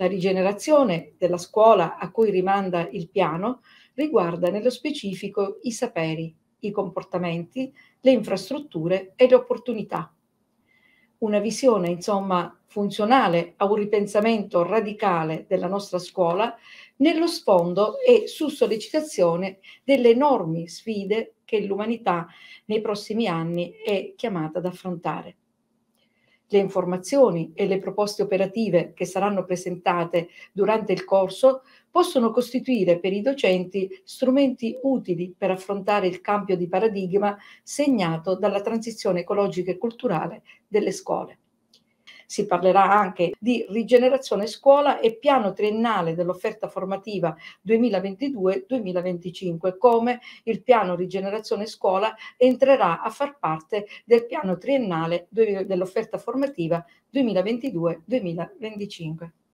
La rigenerazione della scuola a cui rimanda il piano riguarda nello specifico i saperi, i comportamenti, le infrastrutture e le opportunità. Una visione, insomma, funzionale a un ripensamento radicale della nostra scuola nello sfondo e su sollecitazione delle enormi sfide che l'umanità nei prossimi anni è chiamata ad affrontare le informazioni e le proposte operative che saranno presentate durante il corso possono costituire per i docenti strumenti utili per affrontare il cambio di paradigma segnato dalla transizione ecologica e culturale delle scuole si parlerà anche di rigenerazione scuola e piano triennale dell'offerta formativa 2022-2025, come il piano rigenerazione scuola entrerà a far parte del piano triennale dell'offerta formativa 2022-2025.